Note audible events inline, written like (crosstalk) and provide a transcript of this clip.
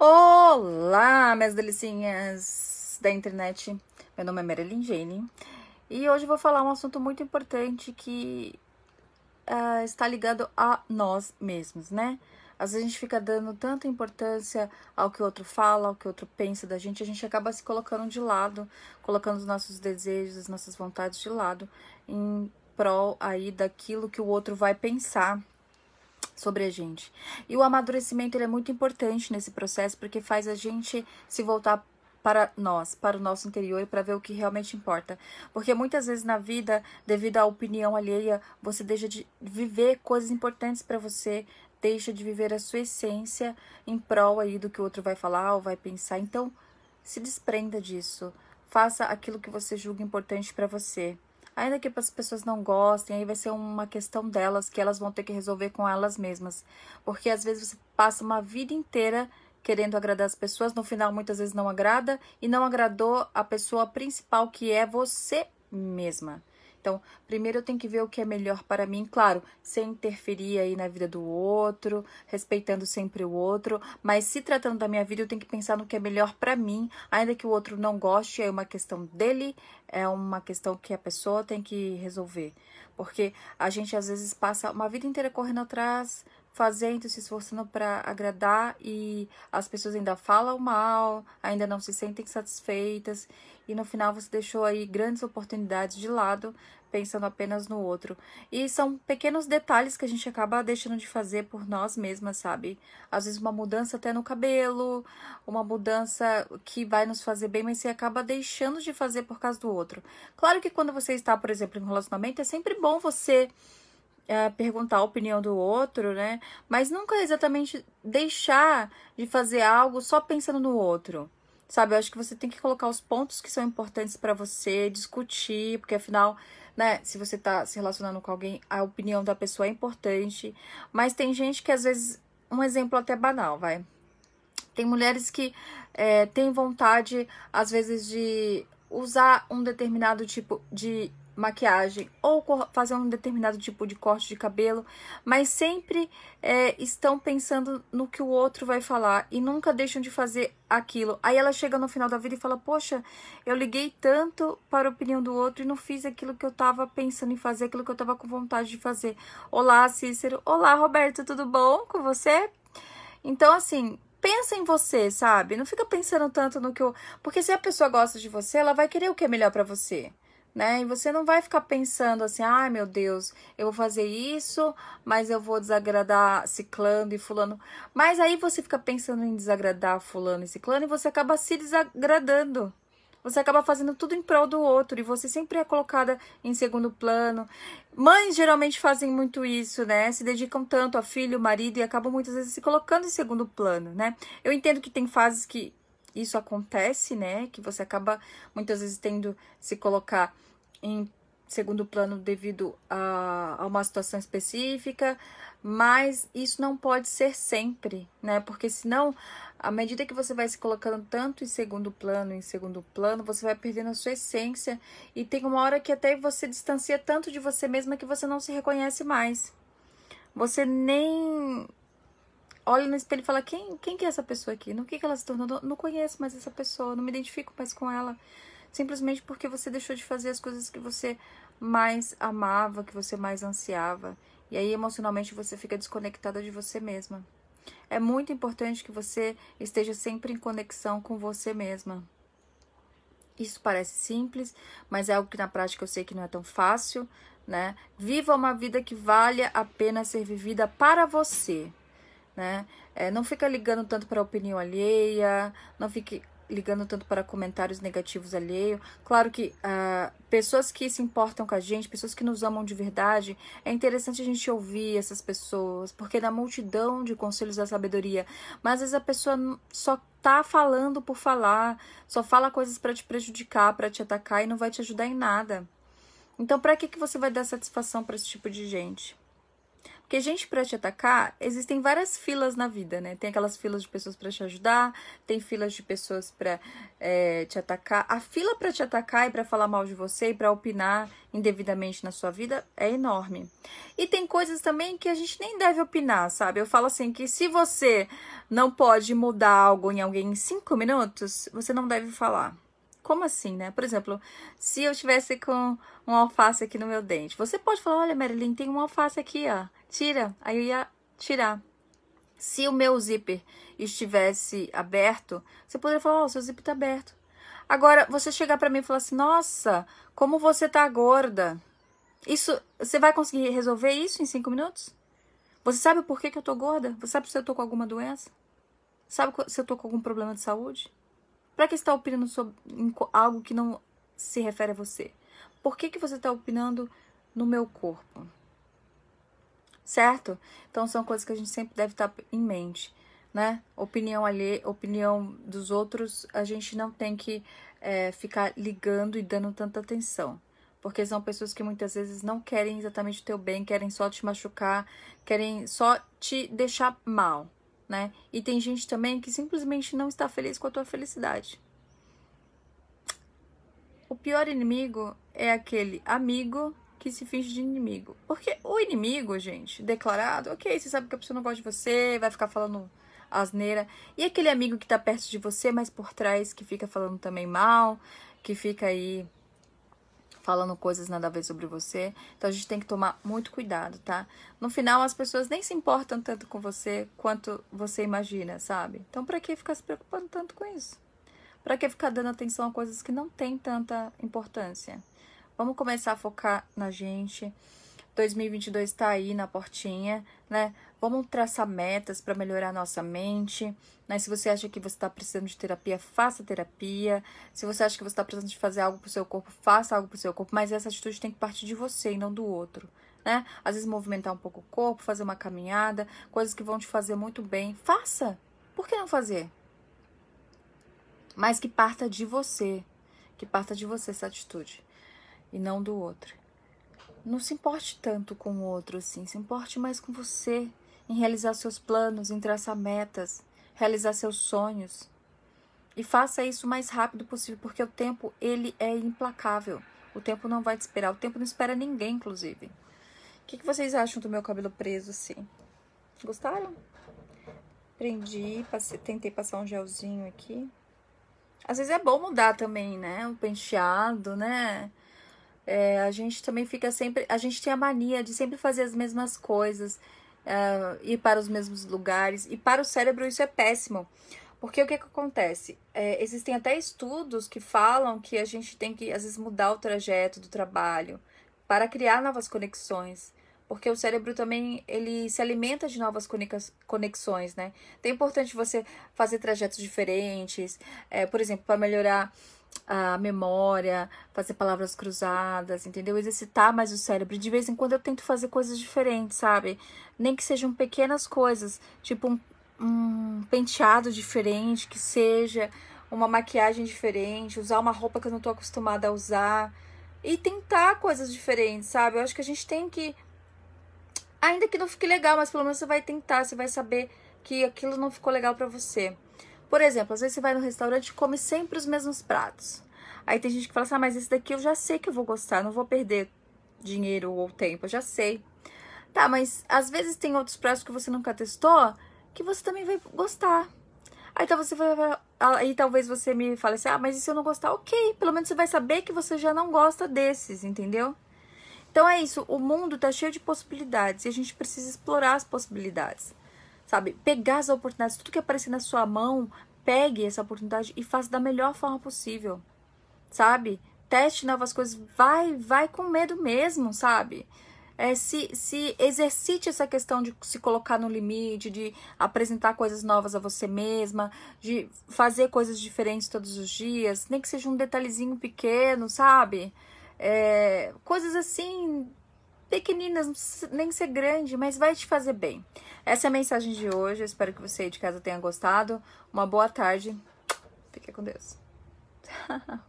Olá, minhas delicinhas da internet. Meu nome é Marilyn Jane e hoje vou falar um assunto muito importante que uh, está ligado a nós mesmos, né? Às vezes a gente fica dando tanta importância ao que o outro fala, ao que o outro pensa da gente, a gente acaba se colocando de lado, colocando os nossos desejos, as nossas vontades de lado em prol aí daquilo que o outro vai pensar sobre a gente. E o amadurecimento ele é muito importante nesse processo porque faz a gente se voltar para nós, para o nosso interior para ver o que realmente importa. Porque muitas vezes na vida, devido à opinião alheia, você deixa de viver coisas importantes para você, deixa de viver a sua essência em prol aí do que o outro vai falar ou vai pensar. Então, se desprenda disso. Faça aquilo que você julga importante para você. Ainda que as pessoas não gostem, aí vai ser uma questão delas que elas vão ter que resolver com elas mesmas. Porque às vezes você passa uma vida inteira querendo agradar as pessoas, no final muitas vezes não agrada e não agradou a pessoa principal que é você mesma. Então, primeiro eu tenho que ver o que é melhor para mim, claro, sem interferir aí na vida do outro, respeitando sempre o outro, mas se tratando da minha vida, eu tenho que pensar no que é melhor para mim, ainda que o outro não goste, é uma questão dele, é uma questão que a pessoa tem que resolver. Porque a gente às vezes passa uma vida inteira correndo atrás fazendo, se esforçando para agradar e as pessoas ainda falam mal, ainda não se sentem satisfeitas e no final você deixou aí grandes oportunidades de lado, pensando apenas no outro. E são pequenos detalhes que a gente acaba deixando de fazer por nós mesmas, sabe? Às vezes uma mudança até no cabelo, uma mudança que vai nos fazer bem, mas você acaba deixando de fazer por causa do outro. Claro que quando você está, por exemplo, em um relacionamento, é sempre bom você é, perguntar a opinião do outro, né? Mas nunca exatamente deixar de fazer algo só pensando no outro. Sabe, eu acho que você tem que colocar os pontos que são importantes para você, discutir, porque afinal, né, se você tá se relacionando com alguém, a opinião da pessoa é importante. Mas tem gente que às vezes. Um exemplo até banal, vai. Tem mulheres que é, têm vontade, às vezes, de usar um determinado tipo de maquiagem ou fazer um determinado tipo de corte de cabelo, mas sempre é, estão pensando no que o outro vai falar e nunca deixam de fazer aquilo. Aí ela chega no final da vida e fala: Poxa, eu liguei tanto para a opinião do outro e não fiz aquilo que eu estava pensando em fazer, aquilo que eu estava com vontade de fazer. Olá, Cícero. Olá, Roberto, tudo bom com você? Então, assim, pensa em você, sabe? Não fica pensando tanto no que o. Porque se a pessoa gosta de você, ela vai querer o que é melhor para você né? E você não vai ficar pensando assim, ai ah, meu Deus, eu vou fazer isso, mas eu vou desagradar ciclano e fulano. Mas aí você fica pensando em desagradar fulano e ciclano e você acaba se desagradando. Você acaba fazendo tudo em prol do outro e você sempre é colocada em segundo plano. Mães geralmente fazem muito isso, né? Se dedicam tanto a filho, marido e acabam muitas vezes se colocando em segundo plano, né? Eu entendo que tem fases que isso acontece, né? Que você acaba muitas vezes tendo se colocar em segundo plano devido a, a, uma situação específica, mas isso não pode ser sempre, né? Porque senão, à medida que você vai se colocando tanto em segundo plano, em segundo plano, você vai perdendo a sua essência e tem uma hora que até você distancia tanto de você mesma que você não se reconhece mais. Você nem olha no espelho e fala: quem, quem que é essa pessoa aqui? No que, que ela se tornou? Não conheço mais essa pessoa, não me identifico mais com ela. Simplesmente porque você deixou de fazer as coisas que você mais amava, que você mais ansiava. E aí, emocionalmente, você fica desconectada de você mesma. É muito importante que você esteja sempre em conexão com você mesma. Isso parece simples, mas é algo que na prática eu sei que não é tão fácil, né? Viva uma vida que valha a pena ser vivida para você, né? É, não fica ligando tanto para a opinião alheia, não fique ligando tanto para comentários negativos alheio. Claro que uh, pessoas que se importam com a gente, pessoas que nos amam de verdade, é interessante a gente ouvir essas pessoas, porque na multidão de conselhos da sabedoria, mas às vezes a pessoa só tá falando por falar, só fala coisas para te prejudicar, para te atacar e não vai te ajudar em nada. Então, para que que você vai dar satisfação para esse tipo de gente? Porque gente para te atacar, existem várias filas na vida, né? Tem aquelas filas de pessoas para te ajudar, tem filas de pessoas para é, te atacar. A fila para te atacar e para falar mal de você e para opinar indevidamente na sua vida é enorme. E tem coisas também que a gente nem deve opinar, sabe? Eu falo assim que se você não pode mudar algo em alguém em cinco minutos, você não deve falar como assim, né? Por exemplo, se eu estivesse com um alface aqui no meu dente, você pode falar: olha, Marilyn, tem um alface aqui, ó, tira. Aí eu ia tirar. Se o meu zíper estivesse aberto, você poderia falar: ó, oh, seu zíper tá aberto. Agora, você chegar para mim e falar assim: nossa, como você tá gorda. Isso, você vai conseguir resolver isso em cinco minutos? Você sabe por que, que eu tô gorda? Você sabe se eu tô com alguma doença? Sabe se eu tô com algum problema de saúde? Para que você está opinando sobre algo que não se refere a você? Por que, que você está opinando no meu corpo? Certo? Então são coisas que a gente sempre deve estar tá em mente, né? Opinião ali, opinião dos outros, a gente não tem que é, ficar ligando e dando tanta atenção. Porque são pessoas que muitas vezes não querem exatamente o teu bem, querem só te machucar, querem só te deixar mal né? E tem gente também que simplesmente não está feliz com a tua felicidade. O pior inimigo é aquele amigo que se finge de inimigo. Porque o inimigo, gente, declarado, ok, você sabe que a pessoa não gosta de você, vai ficar falando asneira. E aquele amigo que tá perto de você, mas por trás, que fica falando também mal, que fica aí falando coisas nada a ver sobre você. Então a gente tem que tomar muito cuidado, tá? No final, as pessoas nem se importam tanto com você quanto você imagina, sabe? Então, pra que ficar se preocupando tanto com isso? Pra que ficar dando atenção a coisas que não têm tanta importância? Vamos começar a focar na gente 2022 está aí na portinha, né? Vamos traçar metas para melhorar a nossa mente, né? Se você acha que você está precisando de terapia, faça terapia. Se você acha que você está precisando de fazer algo para o seu corpo, faça algo para o seu corpo. Mas essa atitude tem que partir de você e não do outro, né? Às vezes movimentar um pouco o corpo, fazer uma caminhada, coisas que vão te fazer muito bem. Faça! Por que não fazer? Mas que parta de você, que parta de você essa atitude e não do outro não se importe tanto com o outro assim, se importe mais com você, em realizar seus planos, em traçar metas, realizar seus sonhos. E faça isso o mais rápido possível, porque o tempo ele é implacável. O tempo não vai te esperar, o tempo não espera ninguém, inclusive. O que, que vocês acham do meu cabelo preso assim? Gostaram? Prendi, passei, tentei passar um gelzinho aqui. Às vezes é bom mudar também, né? O penteado, né? É, a gente também fica sempre. A gente tem a mania de sempre fazer as mesmas coisas, é, ir para os mesmos lugares. E para o cérebro isso é péssimo. Porque o que, é que acontece? É, existem até estudos que falam que a gente tem que, às vezes, mudar o trajeto do trabalho para criar novas conexões. Porque o cérebro também ele se alimenta de novas conexões, né? Então é importante você fazer trajetos diferentes, é, por exemplo, para melhorar a memória, fazer palavras cruzadas, entendeu? Exercitar mais o cérebro. De vez em quando eu tento fazer coisas diferentes, sabe? Nem que sejam pequenas coisas, tipo um, um penteado diferente, que seja uma maquiagem diferente, usar uma roupa que eu não tô acostumada a usar e tentar coisas diferentes, sabe? Eu acho que a gente tem que ainda que não fique legal, mas pelo menos você vai tentar, você vai saber que aquilo não ficou legal para você. Por exemplo, às vezes você vai no restaurante e come sempre os mesmos pratos. Aí tem gente que fala assim, ah, mas esse daqui eu já sei que eu vou gostar, não vou perder dinheiro ou tempo, eu já sei. Tá, mas às vezes tem outros pratos que você nunca testou que você também vai gostar. Aí então você vai, ah, aí talvez você me fale assim, ah, mas e se eu não gostar? Ok, pelo menos você vai saber que você já não gosta desses, entendeu? Então é isso, o mundo tá cheio de possibilidades e a gente precisa explorar as possibilidades sabe? Pegar as oportunidades, tudo que aparecer na sua mão, pegue essa oportunidade e faça da melhor forma possível, sabe? Teste novas coisas, vai, vai com medo mesmo, sabe? É, se, se exercite essa questão de se colocar no limite, de apresentar coisas novas a você mesma, de fazer coisas diferentes todos os dias, nem que seja um detalhezinho pequeno, sabe? É, coisas assim Pequeninas nem ser grande, mas vai te fazer bem. Essa é a mensagem de hoje. Eu espero que você aí de casa tenha gostado. Uma boa tarde. Fique com Deus. (laughs)